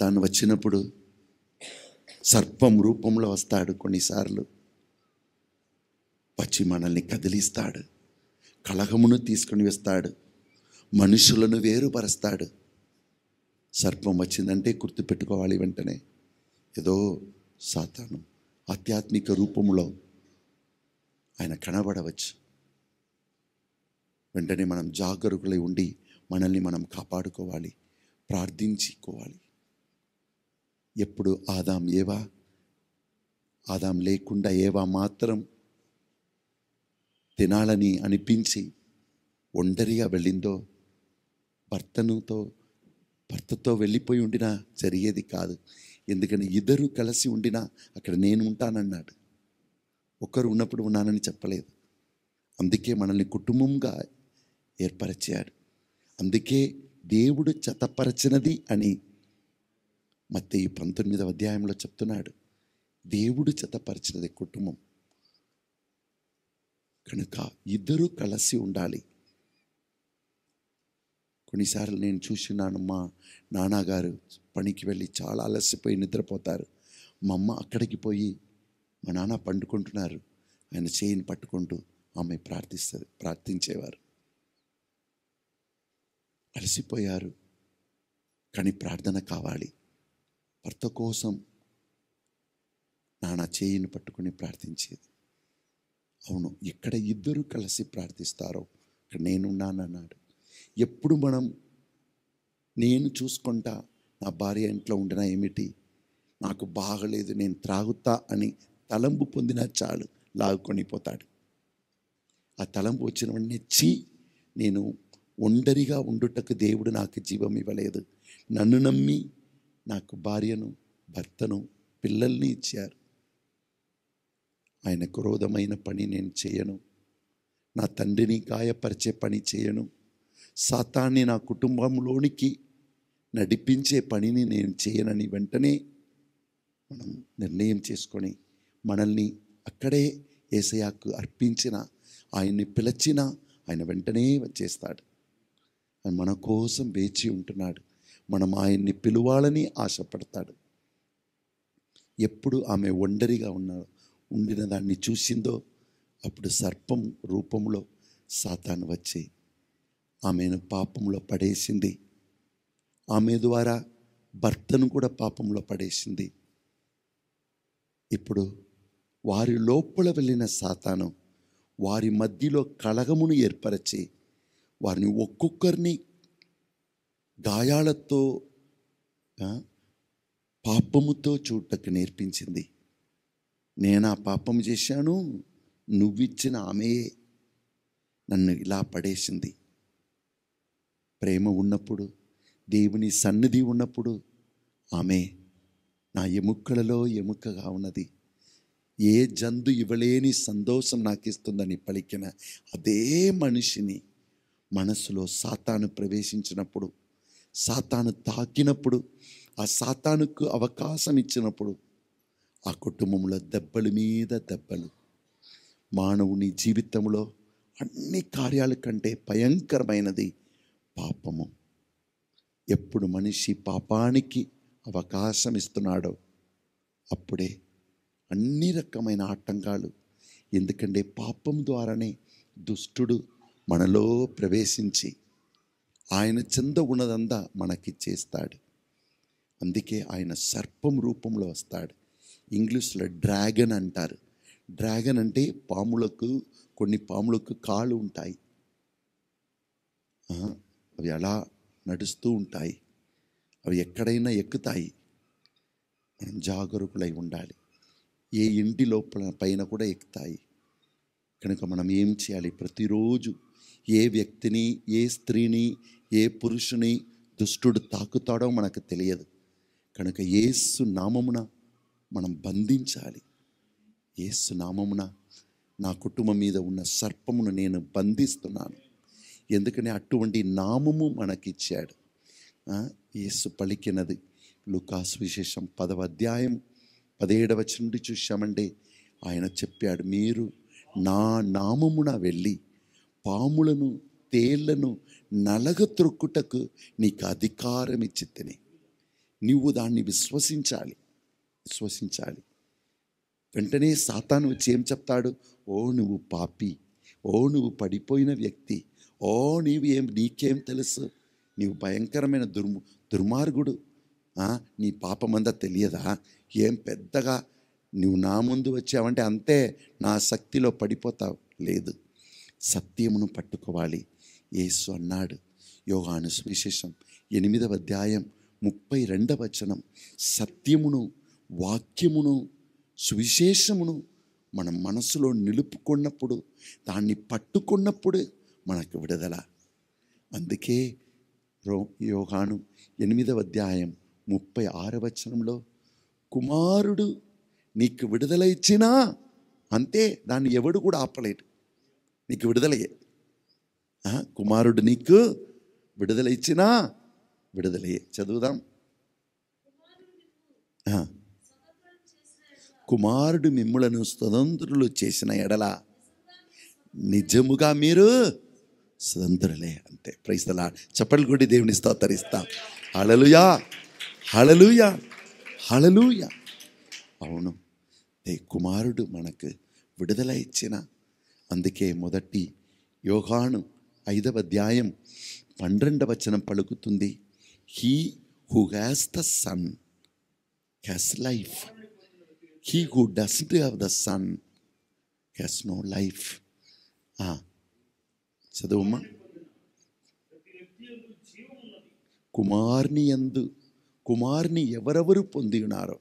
తాను వచ్చినప్పుడు సర్పం రూపంలో వస్తాడు కొన్నిసార్లు వచ్చి మనల్ని కదిలిస్తాడు కలహమును తీసుకుని వస్తాడు మనుషులను వేరుపరుస్తాడు సర్పం వచ్చిందంటే గుర్తుపెట్టుకోవాలి వెంటనే ఏదో సాతాను ఆధ్యాత్మిక రూపంలో ఆయన కనబడవచ్చు వెంటనే మనం జాగరూకులై ఉండి మనల్ని మనం కాపాడుకోవాలి ప్రార్థించుకోవాలి ఎప్పుడు ఆదాం ఏవా ఆదాం లేకుండా ఏవా మాత్రం తినాలని అనిపించి ఒంటరిగా వెళ్ళిందో భర్తనుతో భర్తతో వెళ్ళిపోయి ఉండినా జరిగేది కాదు ఎందుకని ఇద్దరు కలిసి ఉండినా అక్కడ నేను ఉంటానన్నాడు ఒక్కరు ఉన్నప్పుడు ఉన్నానని చెప్పలేదు అందుకే మనల్ని కుటుంబంగా ఏర్పరిచాడు అందుకే దేవుడు చతపరచినది అని మత్తే ఈ పంతొమ్మిదవ అధ్యాయంలో చెప్తున్నాడు దేవుడు చెతపరిచినది కుటుంబం కనుక ఇద్దరూ కలిసి ఉండాలి కొన్నిసార్లు నేను చూసినాను మా నాన్నగారు పనికి వెళ్ళి చాలా అలసిపోయి నిద్రపోతారు మా అమ్మ అక్కడికి పోయి మా నాన్న పండుకుంటున్నారు ఆయన చేయిని పట్టుకుంటూ ఆమె ప్రార్థిస్తుంది ప్రార్థించేవారు అలసిపోయారు కానీ ప్రార్థన కావాలి భర్త కోసం నాన్న చేయిని పట్టుకుని ప్రార్థించేది అవును ఎక్కడ ఇద్దరు కలిసి ప్రార్థిస్తారో ఇక్కడ నేనున్నానన్నాడు ఎప్పుడు మనం నేను చూసుకుంటా నా భార్య ఇంట్లో ఉండినా ఏమిటి నాకు బాగలేదు నేను త్రాగుతా అని తలంపు పొందినా చాలు లాగుకొని పోతాడు ఆ తలంపు వచ్చిన వెంటనే చీ నేను ఒంటరిగా ఉండుటకు దేవుడు నాకు జీవం ఇవ్వలేదు నన్ను నమ్మి నాకు భార్యను భర్తను పిల్లల్ని ఇచ్చారు ఆయన క్రోధమైన పని నేను చేయను నా తండ్రిని గాయపరిచే పని చేయను సాతాన్ని నా కుటుంబంలోనికి నడిపించే పనిని నేను చేయనని వెంటనే మనం నిర్ణయం చేసుకొని మనల్ని అక్కడే ఏసయాకు అర్పించిన ఆయన్ని పిలిచిన ఆయన వెంటనే వచ్చేస్తాడు మన కోసం వేచి ఉంటున్నాడు మనం ఆయన్ని పిలవాలని ఆశపడతాడు ఎప్పుడు ఆమె ఒండరిగా ఉన్న ఉండిన దాన్ని చూసిందో అప్పుడు సర్పం రూపంలో సాతాను వచ్చి ఆమెను పాపంలో పడేసింది ఆమె ద్వారా భర్తను కూడా పాపంలో పడేసింది ఇప్పుడు వారి లోపల వెళ్ళిన సాతాను వారి మధ్యలో కలగమును ఏర్పరచి వారిని ఒక్కొక్కరిని గాయాలతో పాపముతో చూడటకు నేర్పించింది నేను ఆ పాపం చేశాను నువ్విచ్చిన ఆమెయే నన్ను ఇలా పడేసింది ప్రేమ ఉన్నప్పుడు దేవుని సన్నిధి ఉన్నప్పుడు ఆమె నా ఎముకలలో ఎముకగా ఉన్నది ఏ జందు ఇవ్వలేని సంతోషం నాకు ఇస్తుందని పలికిన అదే మనిషిని మనసులో సాతాను ప్రవేశించినప్పుడు సాతాను తాకినప్పుడు ఆ సాతానుకు అవకాశం ఇచ్చినప్పుడు ఆ కుటుంబంలో దెబ్బల మీద దెబ్బలు మానవుని జీవితంలో అన్ని కార్యాల కంటే భయంకరమైనది పాపము ఎప్పుడు మనిషి పాపానికి అవకాశం ఇస్తున్నాడో అప్పుడే అన్ని రకమైన ఆటంకాలు ఎందుకంటే పాపం ద్వారానే దుష్టుడు మనలో ప్రవేశించి ఆయన చింద ఉన్నదంతా చేస్తాడు అందుకే ఆయన సర్పం రూపంలో వస్తాడు ఇంగ్లీష్లో డ్రాగన్ అంటారు డ్రాగన్ అంటే పాములకు కొన్ని పాములకు కాళ్ళు ఉంటాయి అవి అలా నడుస్తూ ఉంటాయి అవి ఎక్కడైనా ఎక్కుతాయి మనం జాగరూకులై ఉండాలి ఏ ఇంటి లోపల పైన కూడా ఎక్కుతాయి కనుక మనం ఏం చేయాలి ప్రతిరోజు ఏ వ్యక్తిని ఏ స్త్రీని ఏ పురుషుని దుష్టుడు తాకుతాడో మనకు తెలియదు కనుక ఏసు నామమున మనం బంధించాలి ఏసు నామమున నా కుటుంబం మీద ఉన్న సర్పమును నేను బంధిస్తున్నాను ఎందుకని అటువంటి నామము మనకిచ్చాడు ఏసు పలికినది లుకాసు విశేషం పదవ అధ్యాయం పదిహేడవచ్చి నుండి చూశామంటే ఆయన చెప్పాడు మీరు నా నామమున వెళ్ళి పాములను తేళ్లను నలగ త్రొక్కుటకు నీకు అధికారం తిని నువ్వు దాన్ని విశ్వసించాలి విశ్వసించాలి వెంటనే సాతాను వచ్చి ఏం చెప్తాడు ఓ నువ్వు పాపి ఓ నువ్వు పడిపోయిన వ్యక్తి ఓ నీవు ఏం నీకేం తెలుసు నీవు భయంకరమైన దుర్ము దుర్మార్గుడు నీ పాపమందా తెలియదా ఏం పెద్దగా నువ్వు నా ముందు వచ్చావంటే అంతే నా శక్తిలో పడిపోతావు లేదు సత్యమును పట్టుకోవాలి యేసు అన్నాడు యోగాను సువిశేషం ఎనిమిదవ అధ్యాయం ముప్పై రెండవ వచనం సత్యమును వాక్యమును సువిశేషమును మన మనసులో నిలుపుకున్నప్పుడు దాన్ని పట్టుకున్నప్పుడు మనకు విడుదల అందుకే రో యోగాను ఎనిమిదవ అధ్యాయం ముప్పై చనంలో కుమారుడు నీకు విడుదల ఇచ్చినా అంతే దాన్ని ఎవడు కూడా ఆపలేడు నీకు విడుదలయ్యే కుమారుడు నీకు విడుదల ఇచ్చినా విడుదలయ్యే చదువుదాం కుమారుడు మిమ్ములను స్వతంత్రులు చేసిన ఎడల నిజముగా మీరు స్వతంత్రులే అంతే ప్రైస్తలా చప్పట్లు కొట్టి దేవుని స్తోత్తరిస్తాం హళలుయా హళలుయా హళలుయా అవును కుమారుడు మనకు విడుదల ఇచ్చిన అందుకే మొదటి యోగాను ఐదవ అధ్యాయం పన్నెండవ వచనం పలుకుతుంది he who has the son has life he who doesn't have the son has no life చదువమ్మా కుమార్ని ఎందు కుమార్ని ఎవరెవరు పొంది ఉన్నారో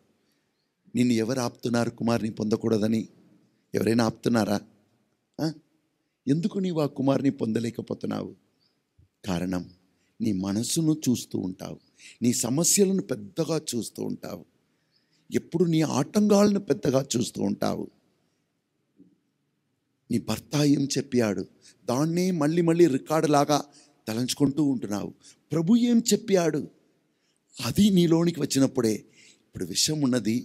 నిన్ను ఎవరు ఆపుతున్నారు కుమార్ని పొందకూడదని ఎవరైనా ఆపుతున్నారా ఎందుకు నీవు ఆ కుమారుని పొందలేకపోతున్నావు కారణం నీ మనసును చూస్తూ ఉంటావు నీ సమస్యలను పెద్దగా చూస్తూ ఉంటావు ఎప్పుడు నీ ఆటంకాలను పెద్దగా చూస్తూ ఉంటావు నీ భర్త ఏం చెప్పాడు దాన్నే మళ్ళీ మళ్ళీ రికార్డులాగా తలంచుకుంటూ ఉంటున్నావు ప్రభు ఏం చెప్పాడు అది నీలోనికి వచ్చినప్పుడే ఇప్పుడు విషయం ఉన్నది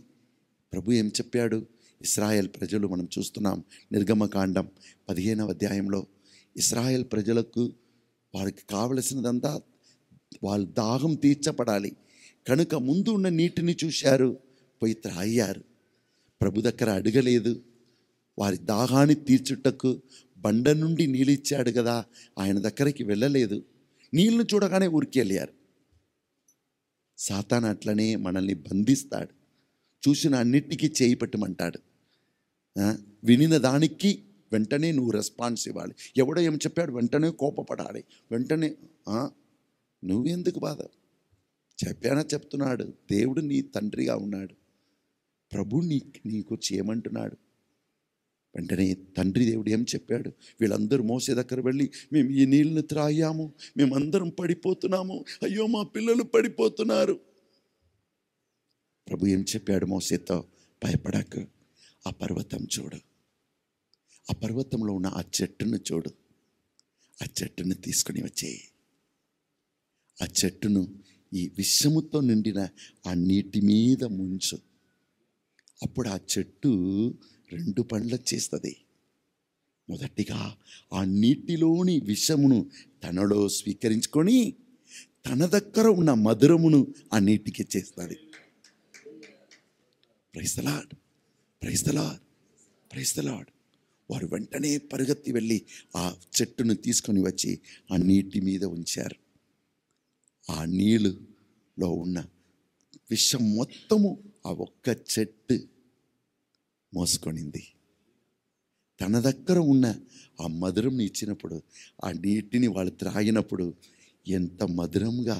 ప్రభు ఏం చెప్పాడు ఇస్రాయల్ ప్రజలు మనం చూస్తున్నాం నిర్గమకాండం పదిహేనవ అధ్యాయంలో ఇస్రాయల్ ప్రజలకు వారికి కావలసినదంతా వాళ్ళు దాహం తీర్చపడాలి కనుక ముందు ఉన్న నీటిని చూశారు పోయి త్రాయ్యారు ప్రభు దగ్గర అడగలేదు వారి దాహాన్ని తీర్చుటకు బండ నుండి నీళ్ళిచ్చాడు కదా ఆయన దగ్గరికి వెళ్ళలేదు నీళ్ళను చూడగానే ఉరికెళ్ళారు సాతాన్ అట్లనే మనల్ని బంధిస్తాడు చూసిన అన్నిటికీ చేయి పెట్టమంటాడు వినిన దానికి వెంటనే నువ్వు రెస్పాన్స్ ఇవ్వాలి ఎవడో ఏం చెప్పాడు వెంటనే కోపపడాలి వెంటనే నువ్వెందుకు బాధ చెప్పానా చెప్తున్నాడు దేవుడు నీ తండ్రిగా ఉన్నాడు ప్రభు నీ నీకు చేయమంటున్నాడు వెంటనే తండ్రి దేవుడు ఏం చెప్పాడు వీళ్ళందరూ మోసే దగ్గర వెళ్ళి మేము ఈ నీళ్ళని త్రాయాము మేమందరం పడిపోతున్నాము అయ్యో మా పిల్లలు పడిపోతున్నారు ప్రభు ఏం చెప్పాడు మోసేతో భయపడకు ఆ పర్వతం చూడు ఆ పర్వతంలో ఉన్న ఆ చెట్టును చూడు ఆ చెట్టును తీసుకుని వచ్చేయి ఆ చెట్టును ఈ విషముతో నిండిన ఆ నీటి మీద ముంచు అప్పుడు ఆ చెట్టు రెండు పండ్ల చేస్తుంది మొదటిగా ఆ నీటిలోని విషమును తనలో స్వీకరించుకొని తన దగ్గర ఉన్న మధురమును ఆ నీటికి చేస్తుంది ప్రైస్తలాడు ప్రైస్తలాడ్ ప్రైస్తలాడ్ వారు వెంటనే పరిగెత్తి వెళ్ళి ఆ చెట్టును తీసుకొని వచ్చి ఆ నీటి మీద ఉంచారు ఆ నీళ్ళులో ఉన్న విషం మొత్తము ఆ ఒక్క చెట్టు మోసుకొనింది తన దగ్గర ఉన్న ఆ మధురంని ఇచ్చినప్పుడు ఆ నీటిని వాళ్ళు త్రాగినప్పుడు ఎంత మధురంగా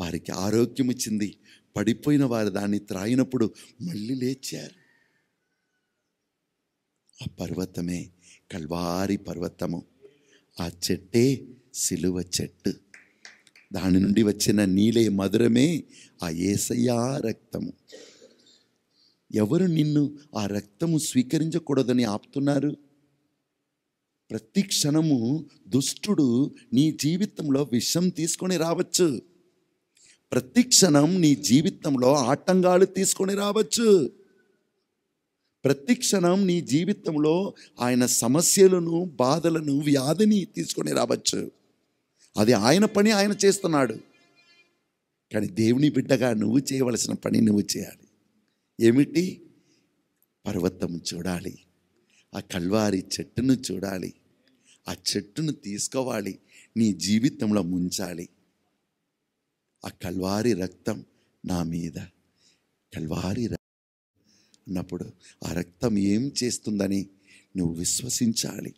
వారికి ఆరోగ్యం ఇచ్చింది పడిపోయిన వారు దాన్ని త్రాగినప్పుడు మళ్ళీ లేచారు ఆ పర్వతమే కల్వారి పర్వతము ఆ చెట్టే సిలువ చెట్టు దాని నుండి వచ్చిన నీలే మధురమే ఆ ఏసయ్యా రక్తము ఎవరు నిన్ను ఆ రక్తము స్వీకరించకూడదని ఆపుతున్నారు ప్రతి క్షణము దుష్టుడు నీ జీవితంలో విషం తీసుకొని రావచ్చు ప్రతి క్షణం నీ జీవితంలో ఆటంకాలు తీసుకొని రావచ్చు ప్రతిక్షణం నీ జీవితంలో ఆయన సమస్యలను బాధలను వ్యాధిని తీసుకొని రావచ్చు అది ఆయన పని ఆయన చేస్తున్నాడు కానీ దేవుని బిడ్డగా నువ్వు చేయవలసిన పని నువ్వు చేయాలి ఏమిటి పర్వతం చూడాలి ఆ కల్వారి చెట్టును చూడాలి ఆ చెట్టును తీసుకోవాలి నీ జీవితంలో ముంచాలి ఆ కల్వారి రక్తం నా మీద కల్వారి ఉన్నప్పుడు ఆ రక్తం ఏం చేస్తుందని నువ్వు విశ్వసించాలి